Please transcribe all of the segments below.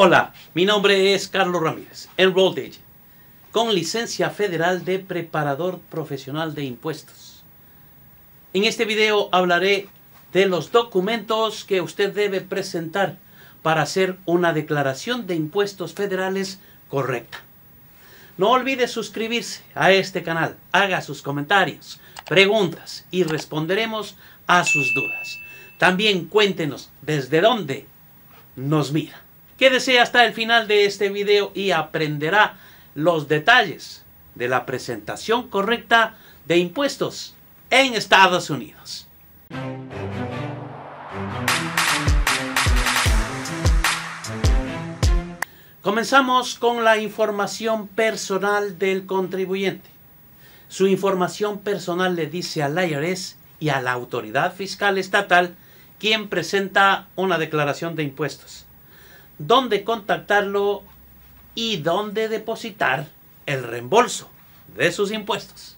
Hola, mi nombre es Carlos Ramírez, Enrolled Agent, con licencia federal de preparador profesional de impuestos. En este video hablaré de los documentos que usted debe presentar para hacer una declaración de impuestos federales correcta. No olvide suscribirse a este canal, haga sus comentarios, preguntas y responderemos a sus dudas. También cuéntenos desde dónde nos mira. Quédese hasta el final de este video y aprenderá los detalles de la presentación correcta de impuestos en Estados Unidos. Comenzamos con la información personal del contribuyente. Su información personal le dice al IRS y a la autoridad fiscal estatal quien presenta una declaración de impuestos dónde contactarlo y dónde depositar el reembolso de sus impuestos.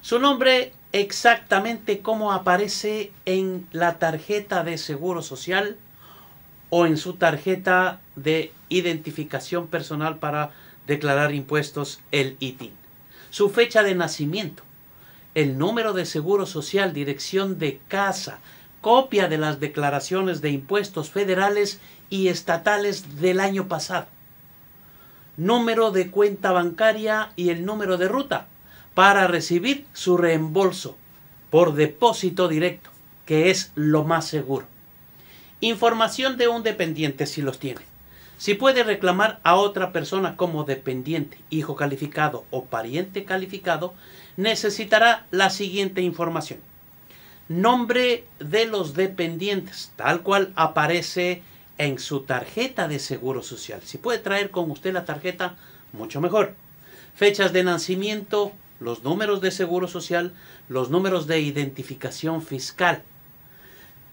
Su nombre exactamente como aparece en la tarjeta de seguro social o en su tarjeta de identificación personal para declarar impuestos, el ITIN. Su fecha de nacimiento, el número de seguro social, dirección de casa, copia de las declaraciones de impuestos federales y estatales del año pasado, número de cuenta bancaria y el número de ruta para recibir su reembolso por depósito directo, que es lo más seguro. Información de un dependiente si los tiene. Si puede reclamar a otra persona como dependiente, hijo calificado o pariente calificado, necesitará la siguiente información nombre de los dependientes, tal cual aparece en su tarjeta de seguro social. Si puede traer con usted la tarjeta, mucho mejor. Fechas de nacimiento, los números de seguro social, los números de identificación fiscal.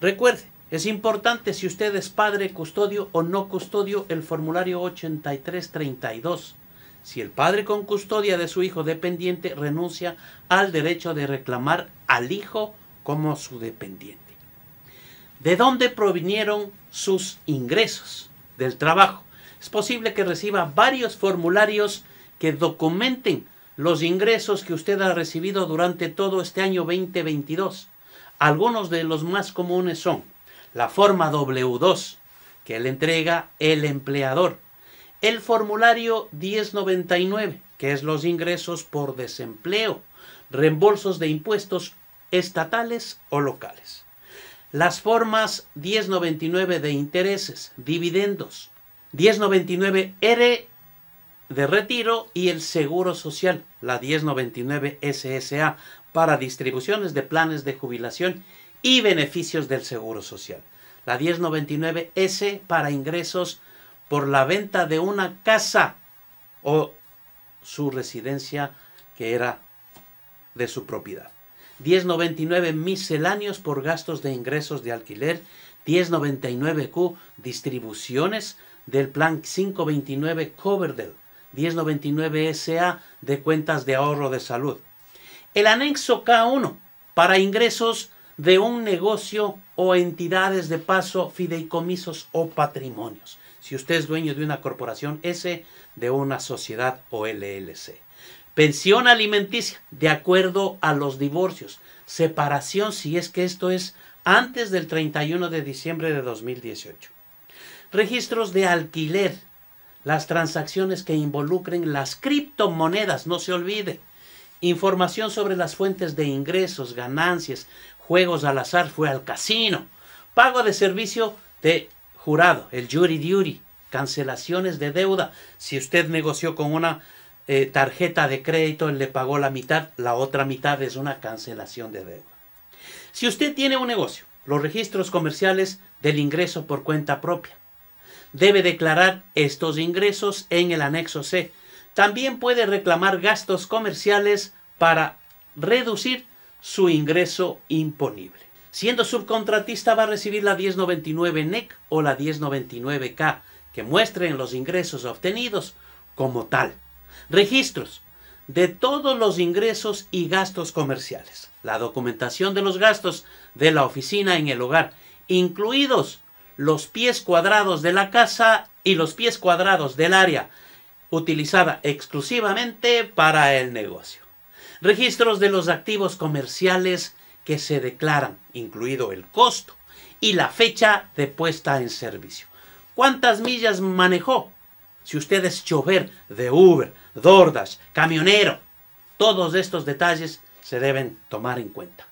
Recuerde, es importante si usted es padre, custodio o no custodio el formulario 8332. Si el padre con custodia de su hijo dependiente renuncia al derecho de reclamar al hijo como su dependiente. ¿De dónde provinieron sus ingresos? Del trabajo. Es posible que reciba varios formularios que documenten los ingresos que usted ha recibido durante todo este año 2022. Algunos de los más comunes son la forma W2 que le entrega el empleador, el formulario 1099, que es los ingresos por desempleo, reembolsos de impuestos estatales o locales. Las formas 1099 de intereses, dividendos, 1099 R de retiro y el seguro social, la 1099 SSA, para distribuciones de planes de jubilación y beneficios del seguro social. La 1099 S para ingresos por la venta de una casa o su residencia que era de su propiedad. 10.99 misceláneos por gastos de ingresos de alquiler, 10.99Q distribuciones del plan 529 Coverdell, 10.99SA de cuentas de ahorro de salud. El anexo K1 para ingresos de un negocio o entidades de paso, fideicomisos o patrimonios. Si usted es dueño de una corporación S, de una sociedad o LLC pensión alimenticia, de acuerdo a los divorcios, separación, si es que esto es antes del 31 de diciembre de 2018, registros de alquiler, las transacciones que involucren las criptomonedas, no se olvide, información sobre las fuentes de ingresos, ganancias, juegos al azar, fue al casino, pago de servicio de jurado, el jury duty, cancelaciones de deuda, si usted negoció con una eh, tarjeta de crédito, él le pagó la mitad, la otra mitad es una cancelación de deuda. Si usted tiene un negocio, los registros comerciales del ingreso por cuenta propia. Debe declarar estos ingresos en el anexo C. También puede reclamar gastos comerciales para reducir su ingreso imponible. Siendo subcontratista va a recibir la 1099 NEC e o la 1099K que muestren los ingresos obtenidos como tal. Registros de todos los ingresos y gastos comerciales. La documentación de los gastos de la oficina en el hogar, incluidos los pies cuadrados de la casa y los pies cuadrados del área utilizada exclusivamente para el negocio. Registros de los activos comerciales que se declaran, incluido el costo y la fecha de puesta en servicio. ¿Cuántas millas manejó? Si usted es chofer de Uber, Dordas, camionero, todos estos detalles se deben tomar en cuenta.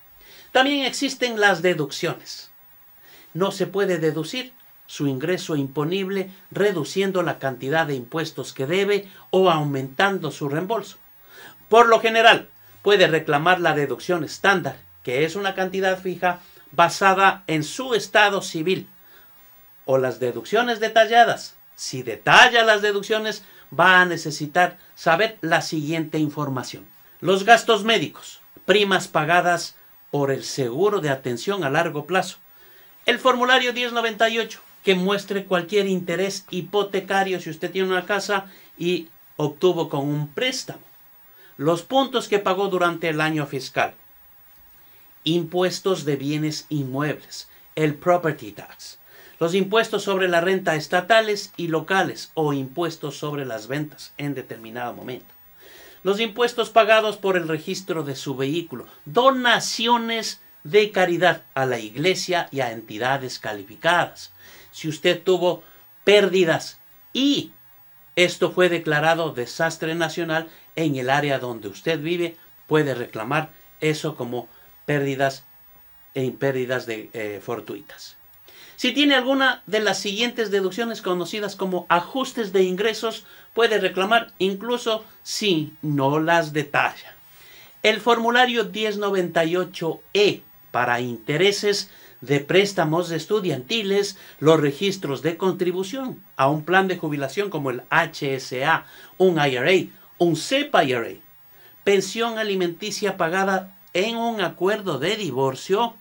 También existen las deducciones. No se puede deducir su ingreso imponible reduciendo la cantidad de impuestos que debe o aumentando su reembolso. Por lo general, puede reclamar la deducción estándar, que es una cantidad fija basada en su estado civil, o las deducciones detalladas, si detalla las deducciones, va a necesitar saber la siguiente información. Los gastos médicos, primas pagadas por el seguro de atención a largo plazo. El formulario 1098, que muestre cualquier interés hipotecario si usted tiene una casa y obtuvo con un préstamo. Los puntos que pagó durante el año fiscal. Impuestos de bienes inmuebles, el property tax los impuestos sobre la renta estatales y locales o impuestos sobre las ventas en determinado momento. Los impuestos pagados por el registro de su vehículo. Donaciones de caridad a la iglesia y a entidades calificadas. Si usted tuvo pérdidas y esto fue declarado desastre nacional en el área donde usted vive, puede reclamar eso como pérdidas e pérdidas de, eh, fortuitas. Si tiene alguna de las siguientes deducciones conocidas como ajustes de ingresos, puede reclamar incluso si no las detalla. El formulario 1098E para intereses de préstamos estudiantiles, los registros de contribución a un plan de jubilación como el HSA, un IRA, un SEPA IRA, pensión alimenticia pagada en un acuerdo de divorcio,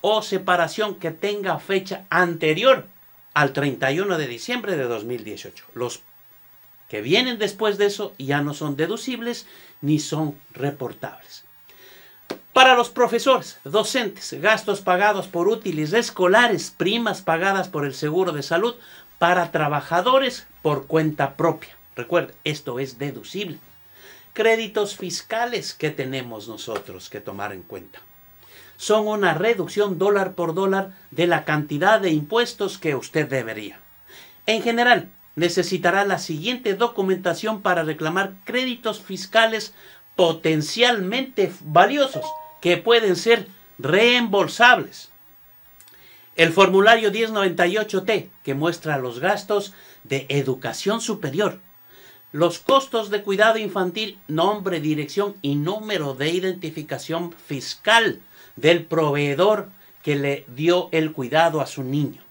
o separación que tenga fecha anterior al 31 de diciembre de 2018. Los que vienen después de eso ya no son deducibles ni son reportables. Para los profesores, docentes, gastos pagados por útiles escolares, primas pagadas por el seguro de salud, para trabajadores por cuenta propia. Recuerda, esto es deducible. Créditos fiscales que tenemos nosotros que tomar en cuenta son una reducción dólar por dólar de la cantidad de impuestos que usted debería. En general, necesitará la siguiente documentación para reclamar créditos fiscales potencialmente valiosos que pueden ser reembolsables. El formulario 1098T, que muestra los gastos de educación superior, los costos de cuidado infantil, nombre, dirección y número de identificación fiscal del proveedor que le dio el cuidado a su niño,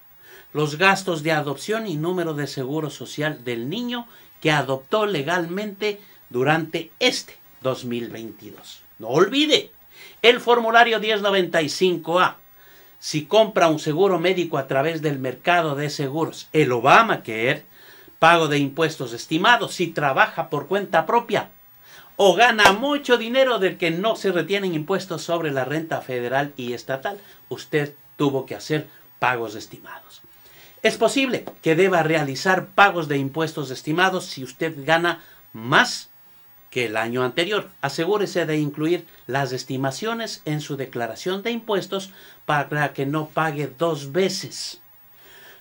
los gastos de adopción y número de seguro social del niño que adoptó legalmente durante este 2022. No olvide el formulario 1095A. Si compra un seguro médico a través del mercado de seguros, el Obamacare, pago de impuestos estimados, si trabaja por cuenta propia, o gana mucho dinero del que no se retienen impuestos sobre la renta federal y estatal, usted tuvo que hacer pagos estimados. Es posible que deba realizar pagos de impuestos estimados si usted gana más que el año anterior. Asegúrese de incluir las estimaciones en su declaración de impuestos para que no pague dos veces.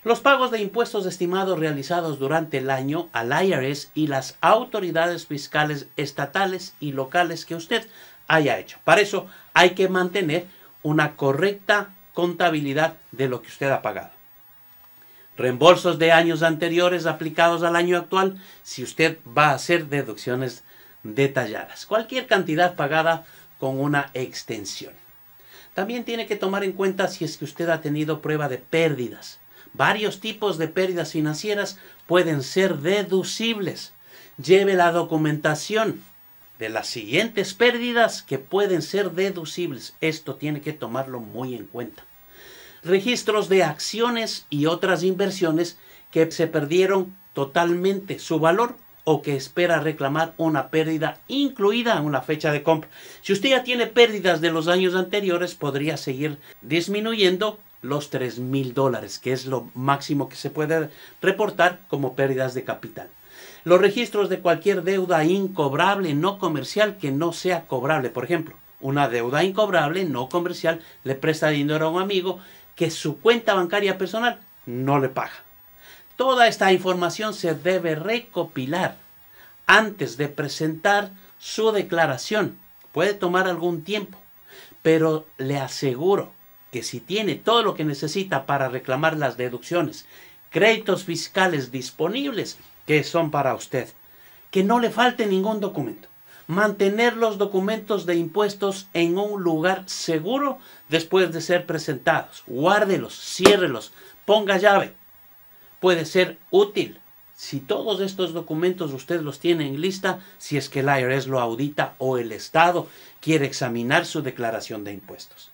Los pagos de impuestos estimados realizados durante el año al IRS y las autoridades fiscales estatales y locales que usted haya hecho. Para eso hay que mantener una correcta contabilidad de lo que usted ha pagado. Reembolsos de años anteriores aplicados al año actual si usted va a hacer deducciones detalladas. Cualquier cantidad pagada con una extensión. También tiene que tomar en cuenta si es que usted ha tenido prueba de pérdidas Varios tipos de pérdidas financieras pueden ser deducibles. Lleve la documentación de las siguientes pérdidas que pueden ser deducibles. Esto tiene que tomarlo muy en cuenta. Registros de acciones y otras inversiones que se perdieron totalmente su valor o que espera reclamar una pérdida incluida en una fecha de compra. Si usted ya tiene pérdidas de los años anteriores, podría seguir disminuyendo los 3 mil dólares, que es lo máximo que se puede reportar como pérdidas de capital. Los registros de cualquier deuda incobrable no comercial que no sea cobrable. Por ejemplo, una deuda incobrable no comercial le presta dinero a un amigo que su cuenta bancaria personal no le paga. Toda esta información se debe recopilar antes de presentar su declaración. Puede tomar algún tiempo, pero le aseguro que si tiene todo lo que necesita para reclamar las deducciones, créditos fiscales disponibles que son para usted, que no le falte ningún documento. Mantener los documentos de impuestos en un lugar seguro después de ser presentados. Guárdelos, ciérrelos, ponga llave. Puede ser útil si todos estos documentos usted los tiene en lista, si es que el IRS lo audita o el Estado quiere examinar su declaración de impuestos.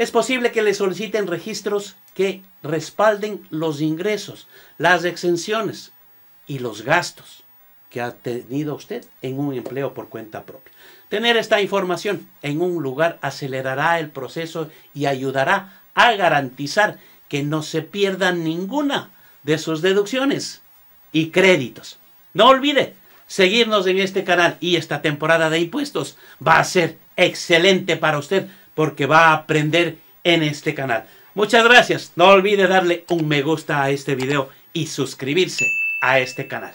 Es posible que le soliciten registros que respalden los ingresos, las exenciones y los gastos que ha tenido usted en un empleo por cuenta propia. Tener esta información en un lugar acelerará el proceso y ayudará a garantizar que no se pierda ninguna de sus deducciones y créditos. No olvide seguirnos en este canal y esta temporada de impuestos va a ser excelente para usted porque va a aprender en este canal. Muchas gracias. No olvide darle un me gusta a este video y suscribirse a este canal.